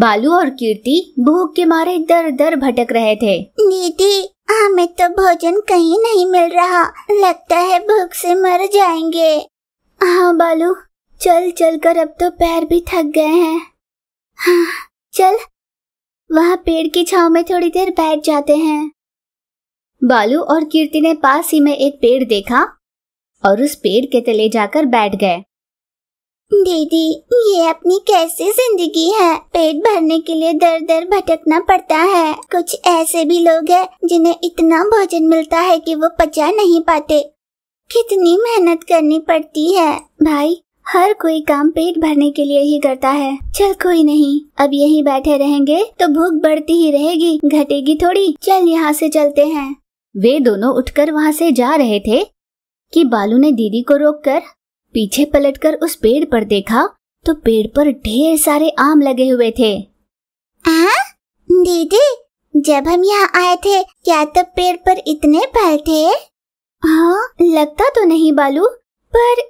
बालू और कीर्ति भूख के मारे दर दर भटक रहे थे दीदी हमें तो भोजन कहीं नहीं मिल रहा लगता है भूख से मर जाएंगे हाँ बालू चल चल कर अब तो पैर भी थक गए हैं हाँ, चल वहाँ पेड़ की छाव में थोड़ी देर बैठ जाते हैं बालू और कीर्ति ने पास ही में एक पेड़ देखा और उस पेड़ के तले जाकर बैठ गए दीदी ये अपनी कैसी जिंदगी है पेट भरने के लिए दर दर भटकना पड़ता है कुछ ऐसे भी लोग हैं जिन्हें इतना भोजन मिलता है कि वो पचा नहीं पाते कितनी मेहनत करनी पड़ती है भाई हर कोई काम पेट भरने के लिए ही करता है चल कोई नहीं अब यही बैठे रहेंगे तो भूख बढ़ती ही रहेगी घटेगी थोड़ी चल यहाँ से चलते हैं वे दोनों उठकर वहाँ से जा रहे थे कि बालू ने दीदी को रोककर पीछे पलटकर उस पेड़ पर देखा तो पेड़ पर ढेर सारे आम लगे हुए थे आ? दीदी जब हम यहाँ आए थे क्या तब पेड़ पर इतने फल थे हाँ लगता तो नहीं बालू पर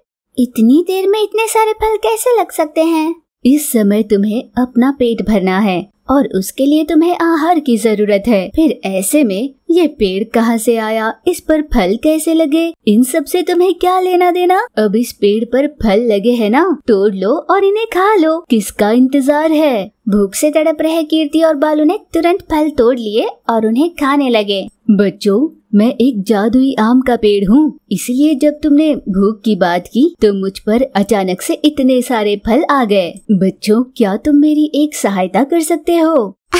इतनी देर में इतने सारे फल कैसे लग सकते हैं इस समय तुम्हें अपना पेट भरना है और उसके लिए तुम्हें आहार की जरूरत है फिर ऐसे में ये पेड़ कहाँ से आया इस पर फल कैसे लगे इन सब से तुम्हें क्या लेना देना अब इस पेड़ पर फल लगे है ना तोड़ लो और इन्हें खा लो किसका इंतजार है भूख से तड़प रहे कीर्ति और बालू ने तुरंत फल तोड़ लिए और उन्हें खाने लगे बच्चों मैं एक जादुई आम का पेड़ हूँ इसलिए जब तुमने भूख की बात की तो मुझ पर अचानक से इतने सारे फल आ गए बच्चों क्या तुम मेरी एक सहायता कर सकते हो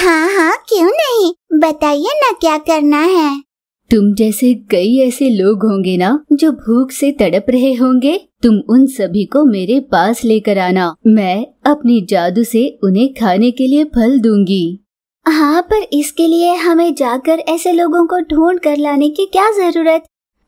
हाँ हाँ क्यों नहीं बताइए ना क्या करना है तुम जैसे कई ऐसे लोग होंगे ना जो भूख से तड़प रहे होंगे तुम उन सभी को मेरे पास लेकर आना मैं अपने जादू से उन्हें खाने के लिए फल दूंगी हाँ पर इसके लिए हमें जाकर ऐसे लोगों को ढूंढ कर लाने की क्या जरूरत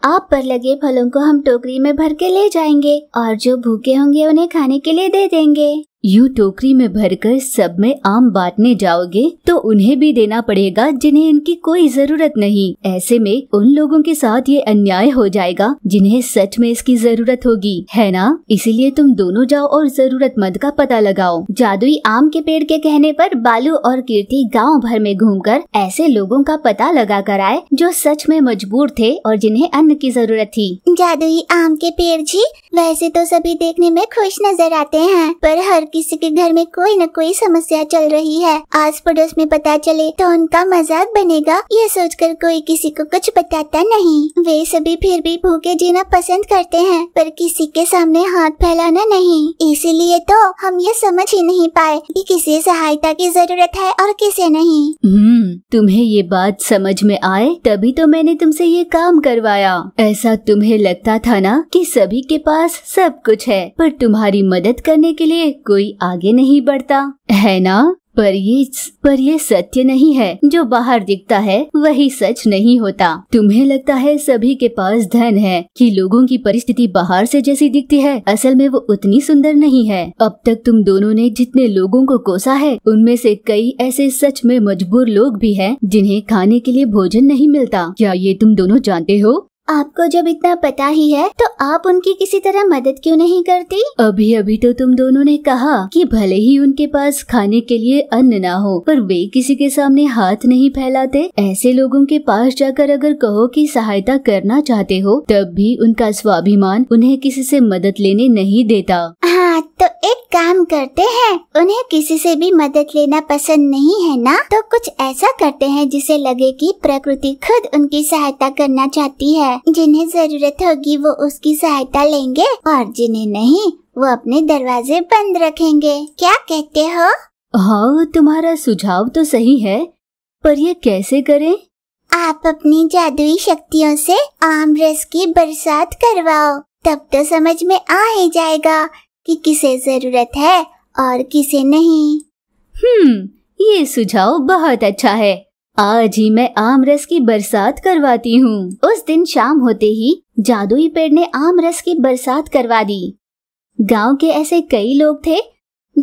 आप पर लगे फलों को हम टोकरी में भर के ले जाएंगे और जो भूखे होंगे उन्हें खाने के लिए दे देंगे यूँ टोकरी में भरकर सब में आम बांटने जाओगे तो उन्हें भी देना पड़ेगा जिन्हें इनकी कोई जरूरत नहीं ऐसे में उन लोगों के साथ ये अन्याय हो जाएगा जिन्हें सच में इसकी जरूरत होगी है ना इसीलिए तुम दोनों जाओ और जरूरतमंद का पता लगाओ जादुई आम के पेड़ के कहने पर बालू और कीर्ति गांव भर में घूमकर ऐसे लोगों का पता लगा कर आए जो सच में मजबूर थे और जिन्हें अन्न की जरूरत थी जादुई आम के पेड़ जी वैसे तो सभी देखने में खुश नजर आते हैं पर हर किसी के घर में कोई न कोई समस्या चल रही है आस पड़ोस में पता चले तो उनका मजाक बनेगा ये सोचकर कोई किसी को कुछ बताता नहीं वे सभी फिर भी भूखे जीना पसंद करते हैं पर किसी के सामने हाथ फैलाना नहीं इसीलिए तो हम ये समझ ही नहीं पाए कि किसी सहायता की जरूरत है और किसे नहीं हम्म, तुम्हें ये बात समझ में आए तभी तो मैंने तुमसे ये काम करवाया ऐसा तुम्हें लगता था ना कि सभी के पास सब कुछ है पर तुम्हारी मदद करने के लिए कोई कोई आगे नहीं बढ़ता है ना पर ये पर ये सत्य नहीं है जो बाहर दिखता है वही सच नहीं होता तुम्हें लगता है सभी के पास धन है कि लोगों की परिस्थिति बाहर से जैसी दिखती है असल में वो उतनी सुंदर नहीं है अब तक तुम दोनों ने जितने लोगों को कोसा है उनमें से कई ऐसे सच में मजबूर लोग भी हैं जिन्हें खाने के लिए भोजन नहीं मिलता क्या ये तुम दोनों जानते हो आपको जब इतना पता ही है तो आप उनकी किसी तरह मदद क्यों नहीं करती अभी अभी तो तुम दोनों ने कहा कि भले ही उनके पास खाने के लिए अन्न ना हो पर वे किसी के सामने हाथ नहीं फैलाते ऐसे लोगों के पास जाकर अगर कहो कि सहायता करना चाहते हो तब भी उनका स्वाभिमान उन्हें किसी से मदद लेने नहीं देता हाँ तो एक काम करते हैं उन्हें किसी से भी मदद लेना पसंद नहीं है ना तो कुछ ऐसा करते हैं जिसे लगे कि प्रकृति खुद उनकी सहायता करना चाहती है जिन्हें जरूरत होगी वो उसकी सहायता लेंगे और जिन्हें नहीं वो अपने दरवाजे बंद रखेंगे क्या कहते हो हाँ तुम्हारा सुझाव तो सही है पर ये कैसे करें आप अपनी जादुई शक्तियों से रस की बरसात करवाओ तब तो समझ में आ ही जाएगा कि किसे जरूरत है और किसे नहीं हम्म ये सुझाव बहुत अच्छा है आज ही मैं आम रस की बरसात करवाती हूँ उस दिन शाम होते ही जादुई पेड़ ने आम रस की बरसात करवा दी गांव के ऐसे कई लोग थे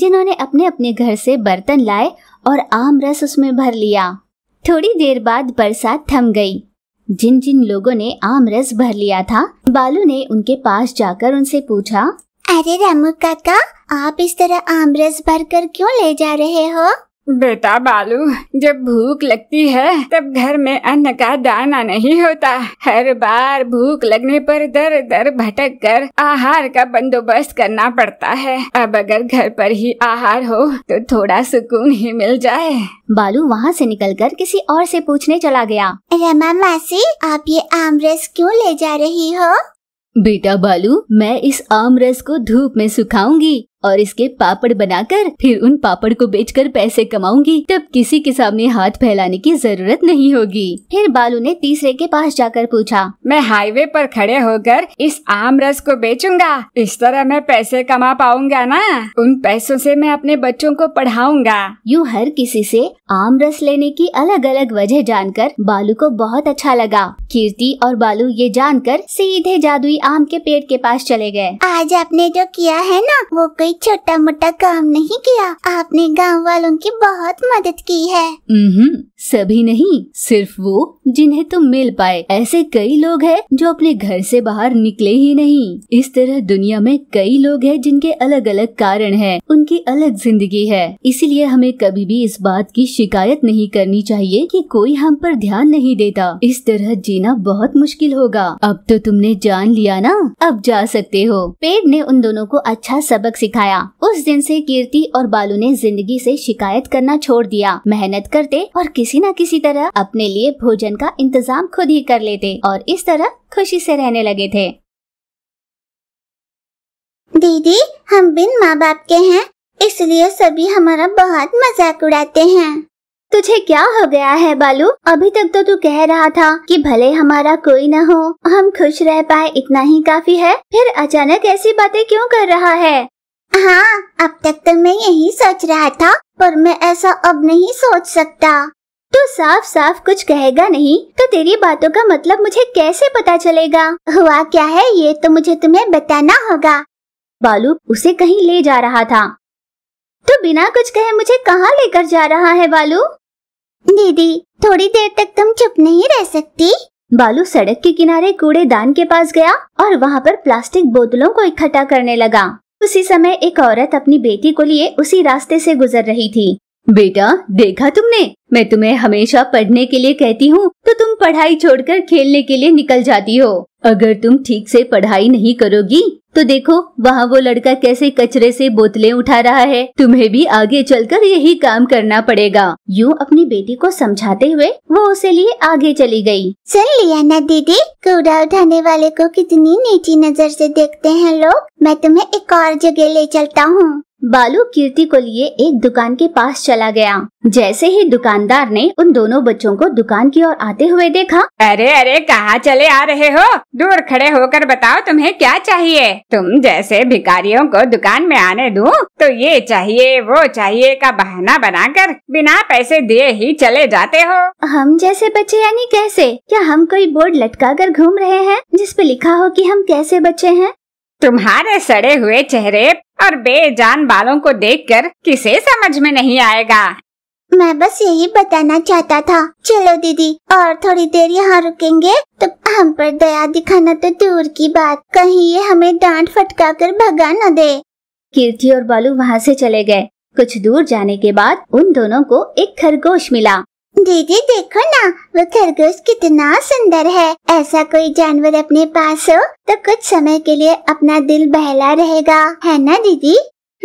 जिन्होंने अपने अपने घर से बर्तन लाए और आम रस उसमें भर लिया थोड़ी देर बाद बरसात थम गई जिन जिन लोगों ने आम रस भर लिया था बालू ने उनके पास जाकर उनसे पूछा अरे रामू काका आप इस तरह आमरस भर कर क्यों ले जा रहे हो बेटा बालू जब भूख लगती है तब घर में अन्न का दाना नहीं होता हर बार भूख लगने पर दर दर भटक कर आहार का बंदोबस्त करना पड़ता है अब अगर घर पर ही आहार हो तो थोड़ा सुकून ही मिल जाए बालू वहाँ से निकलकर किसी और से पूछने चला गया रमा मासी आप ये आमरस क्यों ले जा रही हो बेटा बालू मैं इस आम रस को धूप में सुखाऊंगी और इसके पापड़ बनाकर फिर उन पापड़ को बेचकर पैसे कमाऊंगी तब किसी के सामने हाथ फैलाने की जरूरत नहीं होगी फिर बालू ने तीसरे के पास जाकर पूछा मैं हाईवे पर खड़े होकर इस आम रस को बेचूंगा इस तरह मैं पैसे कमा पाऊंगा ना उन पैसों से मैं अपने बच्चों को पढ़ाऊंगा यूँ हर किसी से आम रस लेने की अलग अलग वजह जानकर बालू को बहुत अच्छा लगा कीर्ति और बालू ये जानकर सीधे जादुई आम के पेड़ के पास चले गए आज आपने जो किया है ना वो कोई कोई छोटा मोटा काम नहीं किया आपने गांव वालों की बहुत मदद की है सभी नहीं सिर्फ वो जिन्हें तुम मिल पाए ऐसे कई लोग हैं जो अपने घर से बाहर निकले ही नहीं इस तरह दुनिया में कई लोग हैं जिनके अलग अलग कारण हैं, उनकी अलग जिंदगी है इसीलिए हमें कभी भी इस बात की शिकायत नहीं करनी चाहिए कि कोई हम पर ध्यान नहीं देता इस तरह जीना बहुत मुश्किल होगा अब तो तुमने जान लिया ना अब जा सकते हो पेड़ ने उन दोनों को अच्छा सबक सिखाया दिखाया उस दिन से कीर्ति और बालू ने जिंदगी से शिकायत करना छोड़ दिया मेहनत करते और किसी न किसी तरह अपने लिए भोजन का इंतजाम खुद ही कर लेते और इस तरह खुशी से रहने लगे थे दीदी हम बिन माँ बाप के हैं इसलिए सभी हमारा बहुत मजाक उड़ाते हैं तुझे क्या हो गया है बालू अभी तक तो तू कह रहा था कि भले हमारा कोई न हो हम खुश रह पाए इतना ही काफी है फिर अचानक ऐसी बातें क्यों कर रहा है हाँ अब तक तो मैं यही सोच रहा था पर मैं ऐसा अब नहीं सोच सकता तू तो साफ साफ कुछ कहेगा नहीं तो तेरी बातों का मतलब मुझे कैसे पता चलेगा हुआ क्या है ये तो मुझे तुम्हें बताना होगा बालू उसे कहीं ले जा रहा था तो बिना कुछ कहे मुझे कहाँ लेकर जा रहा है बालू दीदी थोड़ी देर तक तुम चुप नहीं रह सकती बालू सड़क के किनारे कूड़ेदान के पास गया और वहाँ पर प्लास्टिक बोतलों को इकट्ठा करने लगा उसी समय एक औरत अपनी बेटी को लिए उसी रास्ते से गुजर रही थी बेटा देखा तुमने मैं तुम्हें हमेशा पढ़ने के लिए कहती हूँ तो तुम पढ़ाई छोड़कर खेलने के लिए निकल जाती हो अगर तुम ठीक से पढ़ाई नहीं करोगी तो देखो वहाँ वो लड़का कैसे कचरे से बोतलें उठा रहा है तुम्हें भी आगे चलकर यही काम करना पड़ेगा यूँ अपनी बेटी को समझाते हुए वो उसे लिए आगे चली गयी सुन लिया न दीदी कूड़ा उठाने वाले को कितनी नीची नजर से देखते हैं लोग मैं तुम्हें एक और जगह ले चलता हूँ बालू कीर्ति को लिए एक दुकान के पास चला गया जैसे ही दुकानदार ने उन दोनों बच्चों को दुकान की ओर आते हुए देखा अरे अरे कहाँ चले आ रहे हो दूर खड़े होकर बताओ तुम्हें क्या चाहिए तुम जैसे भिखारियों को दुकान में आने दो तो ये चाहिए वो चाहिए का बहाना बनाकर बिना पैसे दिए ही चले जाते हो हम जैसे बच्चे यानी कैसे क्या हम कोई बोर्ड लटका कर घूम रहे हैं जिसपे लिखा हो कि हम कैसे बच्चे हैं तुम्हारे सड़े हुए चेहरे और बेजान बालों को देखकर किसे समझ में नहीं आएगा मैं बस यही बताना चाहता था चलो दीदी और थोड़ी देर यहाँ रुकेंगे तो हम पर दया दिखाना तो दूर की बात कहीं ये हमें डांट फटका कर भगा न दे कीर्ति और बालू वहाँ से चले गए कुछ दूर जाने के बाद उन दोनों को एक खरगोश मिला दीदी देखो ना वो खरगोश कितना सुंदर है ऐसा कोई जानवर अपने पास हो तो कुछ समय के लिए अपना दिल बहला रहेगा है ना दीदी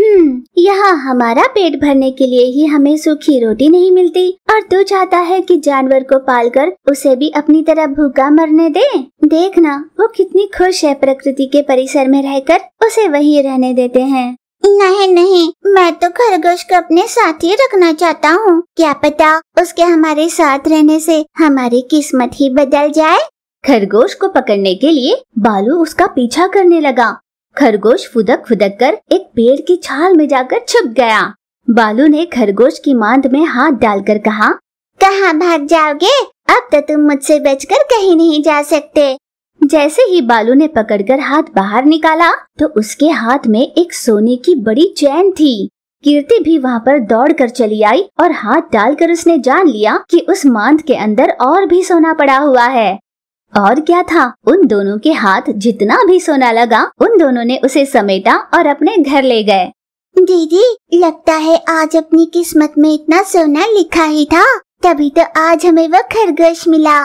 हम्म यहाँ हमारा पेट भरने के लिए ही हमें सूखी रोटी नहीं मिलती और तू चाहता है कि जानवर को पालकर उसे भी अपनी तरह भूखा मरने दे देखना वो कितनी खुश है प्रकृति के परिसर में रहकर उसे वही रहने देते हैं नहीं नहीं मैं तो खरगोश को अपने साथ ही रखना चाहता हूँ क्या पता उसके हमारे साथ रहने से हमारी किस्मत ही बदल जाए खरगोश को पकड़ने के लिए बालू उसका पीछा करने लगा खरगोश फुदक फुदक कर एक पेड़ की छाल में जाकर छुप गया बालू ने खरगोश की मांद में हाथ डालकर कहा कहाँ भाग जाओगे अब तो तुम मुझसे बचकर कहीं नहीं जा सकते जैसे ही बालू ने पकड़कर हाथ बाहर निकाला तो उसके हाथ में एक सोने की बड़ी चैन थी कीर्ति भी वहाँ पर दौड़कर चली आई और हाथ डालकर उसने जान लिया कि उस मांद के अंदर और भी सोना पड़ा हुआ है और क्या था उन दोनों के हाथ जितना भी सोना लगा उन दोनों ने उसे समेटा और अपने घर ले गए दीदी लगता है आज अपनी किस्मत में इतना सोना लिखा ही था तभी तो आज हमें वह खरगोश मिला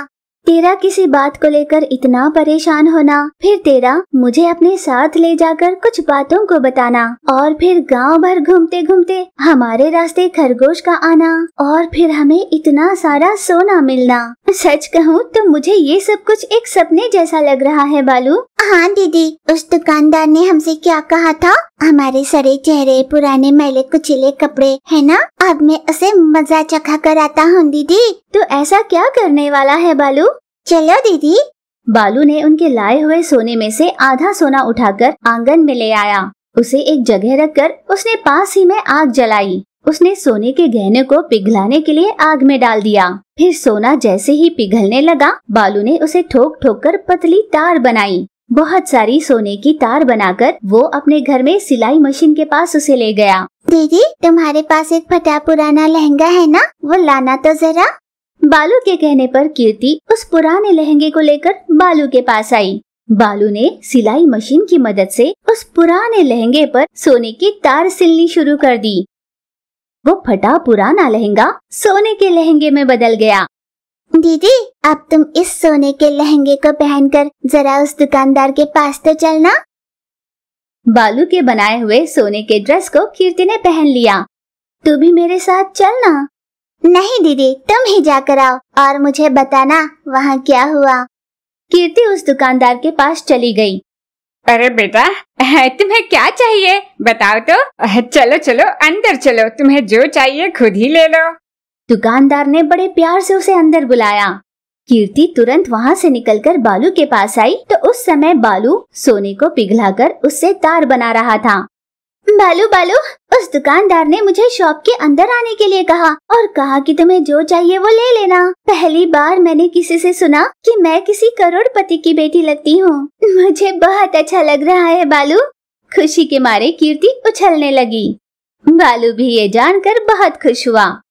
तेरा किसी बात को लेकर इतना परेशान होना फिर तेरा मुझे अपने साथ ले जाकर कुछ बातों को बताना और फिर गांव भर घूमते घूमते हमारे रास्ते खरगोश का आना और फिर हमें इतना सारा सोना मिलना सच कहूँ तो मुझे ये सब कुछ एक सपने जैसा लग रहा है बालू हाँ दीदी उस दुकानदार ने हमसे क्या कहा था हमारे सरे चेहरे पुराने मैले कुचिले कपड़े है ना अब मैं उसे मजा चखा कर आता हूँ दीदी तो ऐसा क्या करने वाला है बालू चलो दीदी बालू ने उनके लाए हुए सोने में से आधा सोना उठाकर आंगन में ले आया उसे एक जगह रखकर उसने पास ही में आग जलाई उसने सोने के गहने को पिघलाने के लिए आग में डाल दिया फिर सोना जैसे ही पिघलने लगा बालू ने उसे ठोक ठोक कर पतली तार बनाई बहुत सारी सोने की तार बनाकर वो अपने घर में सिलाई मशीन के पास उसे ले गया दीदी तुम्हारे पास एक फटा पुराना लहंगा है ना वो लाना तो जरा बालू के कहने पर कीर्ति उस पुराने लहंगे को लेकर बालू के पास आई बालू ने सिलाई मशीन की मदद से उस पुराने लहंगे पर सोने की तार सिलनी शुरू कर दी वो फटा पुराना लहंगा सोने के लहंगे में बदल गया दीदी अब तुम इस सोने के लहंगे को पहनकर जरा उस दुकानदार के पास तो चलना बालू के बनाए हुए सोने के ड्रेस को कीर्ति ने पहन लिया तू भी मेरे साथ चलना नहीं दीदी तुम ही जाकर आओ और मुझे बताना वहाँ क्या हुआ कीर्ति उस दुकानदार के पास चली गई अरे बेटा तुम्हें क्या चाहिए बताओ तो चलो चलो अंदर चलो तुम्हें जो चाहिए खुद ही ले लो दुकानदार ने बड़े प्यार से उसे अंदर बुलाया कीर्ति तुरंत वहाँ से निकलकर बालू के पास आई तो उस समय बालू सोने को पिघलाकर उससे तार बना रहा था बालू बालू उस दुकानदार ने मुझे शॉप के अंदर आने के लिए कहा और कहा कि तुम्हें जो चाहिए वो ले लेना पहली बार मैंने किसी से सुना कि मैं किसी करोड़पति की बेटी लगती हूँ मुझे बहुत अच्छा लग रहा है बालू खुशी के मारे कीर्ति उछलने लगी बालू भी ये जानकर बहुत खुश हुआ